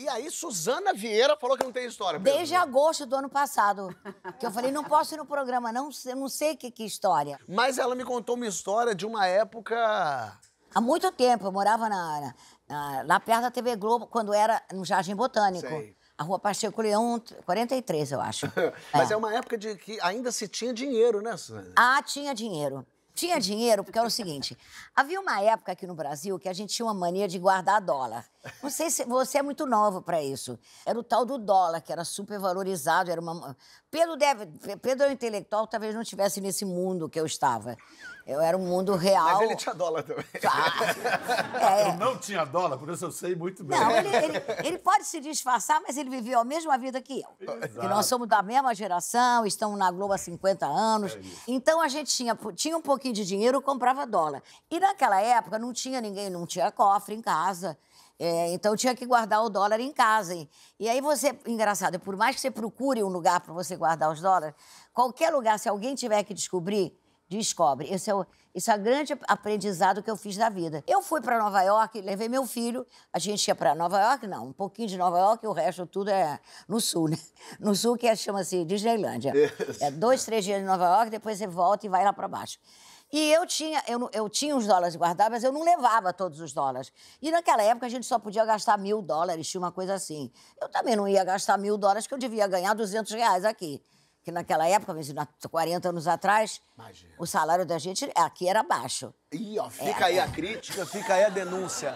E aí, Suzana Vieira falou que não tem história. Desde agosto do ano passado. Que eu falei, não posso ir no programa, não, não sei que, que história. Mas ela me contou uma história de uma época. Há muito tempo, eu morava na, na, na lá perto da TV Globo, quando era no Jardim Botânico. Sei. A rua Pacheco Leão, 43, eu acho. Mas é. é. uma época de que ainda se tinha dinheiro, né, Suzana? Ah, tinha dinheiro. Tinha dinheiro, porque era é o seguinte: havia uma época aqui no Brasil que a gente tinha uma mania de guardar dólar. Não sei se você é muito novo para isso. Era o tal do dólar, que era super valorizado. Era uma... Pedro, deve... Pedro é um intelectual, talvez não estivesse nesse mundo que eu estava. Eu era um mundo real. Mas ele tinha dólar também. Ah, é. Eu não tinha dólar, por isso eu sei muito bem. Não, ele, ele, ele pode se disfarçar, mas ele viveu a mesma vida que eu. Exato. E nós somos da mesma geração, estamos na Globo há 50 anos. É então a gente tinha, tinha um pouquinho Assim, de dinheiro, comprava dólar. E naquela época não tinha ninguém, não tinha cofre em casa. É, então tinha que guardar o dólar em casa. Hein? E aí você, engraçado, por mais que você procure um lugar para você guardar os dólares, qualquer lugar, se alguém tiver que descobrir, descobre. isso é o isso é o grande aprendizado que eu fiz da vida. Eu fui para Nova York, levei meu filho. A gente ia para Nova York, não, um pouquinho de Nova York, o resto tudo é no sul, né? No sul que é, chama-se Disneylândia. Yes. É dois, três dias de Nova York, depois você volta e vai lá para baixo. E eu tinha, eu, eu tinha uns dólares guardados, mas eu não levava todos os dólares. E naquela época a gente só podia gastar mil dólares, tinha uma coisa assim. Eu também não ia gastar mil dólares, que eu devia ganhar 200 reais aqui. Que naquela época, 40 anos atrás, Imagina. o salário da gente aqui era baixo. Ih, ó, fica é, aí é. a crítica, fica aí a denúncia.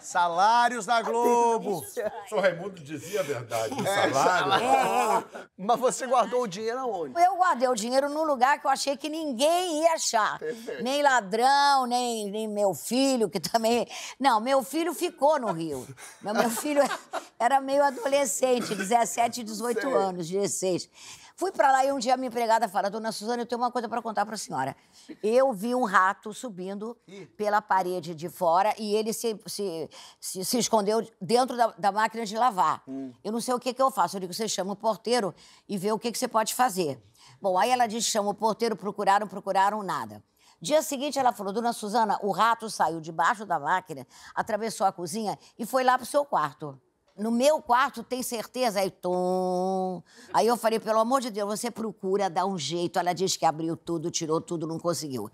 Salários da Globo. O senhor Raimundo dizia a verdade. É, salário. salário. É, é. Mas você guardou o dinheiro aonde? Eu guardei o dinheiro num lugar que eu achei que ninguém ia achar. Perfeito. Nem ladrão, nem, nem meu filho, que também. Não, meu filho ficou no Rio. Mas meu filho era meio adolescente, 17, 18 Sei. anos, 16. Fui para lá e um dia a minha empregada fala: Dona Suzana, eu tenho uma coisa para contar para a senhora. Eu vi um rato subindo pela parede de fora e ele se, se, se, se escondeu dentro da, da, máquina de lavar. Hum. Eu não sei o que, que eu faço. Eu digo: você chama o porteiro e vê o que, que você pode fazer. Bom, aí ela disse: chama o porteiro, procuraram, procuraram, nada. Dia seguinte, ela falou: Dona Suzana, o rato saiu debaixo da máquina, atravessou a cozinha e foi lá para o seu quarto no meu quarto, tem certeza? Aí, tom. Aí eu falei, pelo amor de Deus, você procura dar um jeito. Ela diz que abriu tudo, tirou tudo, não conseguiu.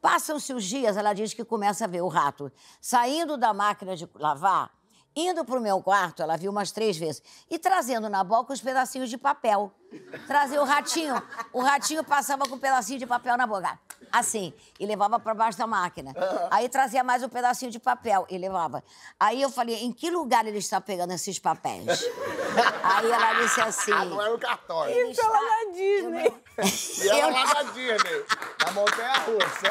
Passam-se os dias, ela diz que começa a ver o rato saindo da máquina de lavar, indo para o meu quarto, ela viu umas três vezes, e trazendo na boca os pedacinhos de papel. Trazia o ratinho, o ratinho passava com um pedacinho de papel na boca assim, e levava para baixo da máquina. Aí trazia mais um pedacinho de papel e levava. Aí eu falei, em que lugar ele está pegando esses papéis? Aí ela disse assim... Ah, não era é o cartório. Isso é está... ela na Disney. E ela é eu... lá na Disney, na montanha-russa.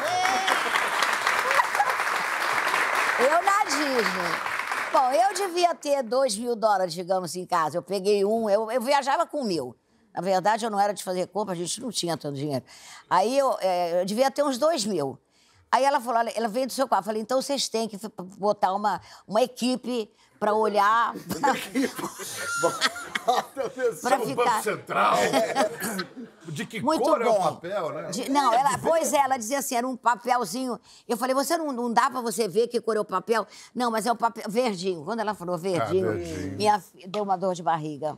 Eu na Disney. Bom, eu devia ter dois mil dólares, digamos, em casa. Eu peguei um, eu, eu viajava com mil. Na verdade, eu não era de fazer compra, a gente não tinha tanto dinheiro. Aí eu, é, eu devia ter uns dois mil. Aí ela falou, ela veio do seu quarto. Eu falei, então vocês têm que botar uma, uma equipe para olhar. para ficar. Banco Central. De que Muito cor bom. é o papel, né? De, não, ela, pois é, ela dizia assim, era um papelzinho. Eu falei, você não, não dá pra você ver que cor é o papel? Não, mas é o papel verdinho. Quando ela falou verdinho, ah, verdinho. minha deu uma dor de barriga.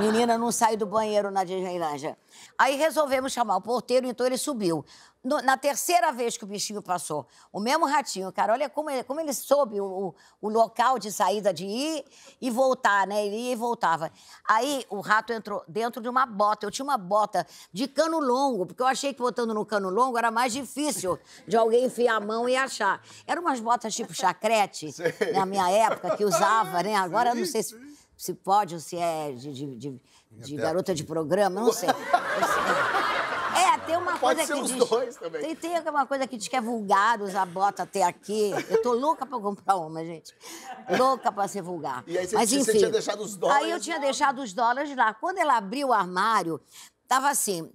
Menina, não saiu do banheiro na Disneylândia. Aí resolvemos chamar o porteiro, então ele subiu. No, na terceira vez que o bichinho passou, o mesmo ratinho, cara, olha como ele, como ele soube o, o, o local de saída de ir e voltar, né? Ele ia e voltava. Aí o rato entrou dentro de uma bota. Eu tinha uma bota de cano longo, porque eu achei que botando no cano longo era mais difícil de alguém enfiar a mão e achar. Eram umas botas tipo chacrete, na minha época, que usava, né? Agora sim, não sei se se pode ou se é de, de, de, de garota de programa, não sei. É, tem uma Pode coisa ser que os diz. Dois também. Tem, tem uma coisa que diz que é vulgar usar bota até aqui. Eu tô louca pra comprar uma, gente. Louca pra ser vulgar. E aí você, Mas, enfim, você tinha deixado os dólares. Aí eu tinha lá. deixado os dólares lá. Quando ela abriu o armário, tava assim.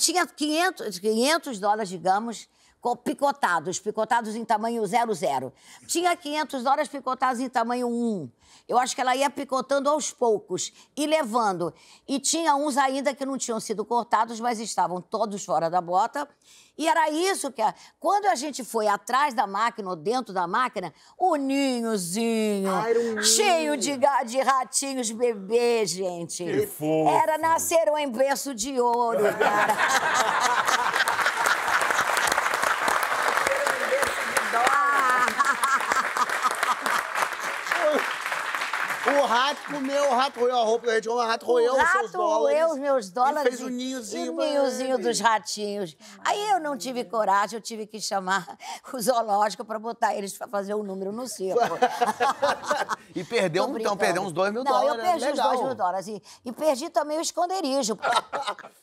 Tinha 500, 500 dólares, digamos, picotados, picotados em tamanho 00. Tinha 500 dólares picotados em tamanho 1. Eu acho que ela ia picotando aos poucos e levando. E tinha uns ainda que não tinham sido cortados, mas estavam todos fora da bota. E era isso que. A... Quando a gente foi atrás da máquina ou dentro da máquina, o ninhozinho, Ai, ah, um cheio de, de ratinhos bebê, gente. Que fofo. Era nascer um berço de ouro, cara. O rato comeu, o rato roeu a roupa da o rato roeu o os seus dólares. roeu os meus dólares. E fez o um ninhozinho. O ninhozinho dos ratinhos. Aí eu não tive coragem, eu tive que chamar o zoológico pra botar eles pra fazer o um número no circo. e perdeu, então, perdeu uns dois mil não, dólares. Não, eu perdi Legal. os dois mil dólares. E, e perdi também o esconderijo.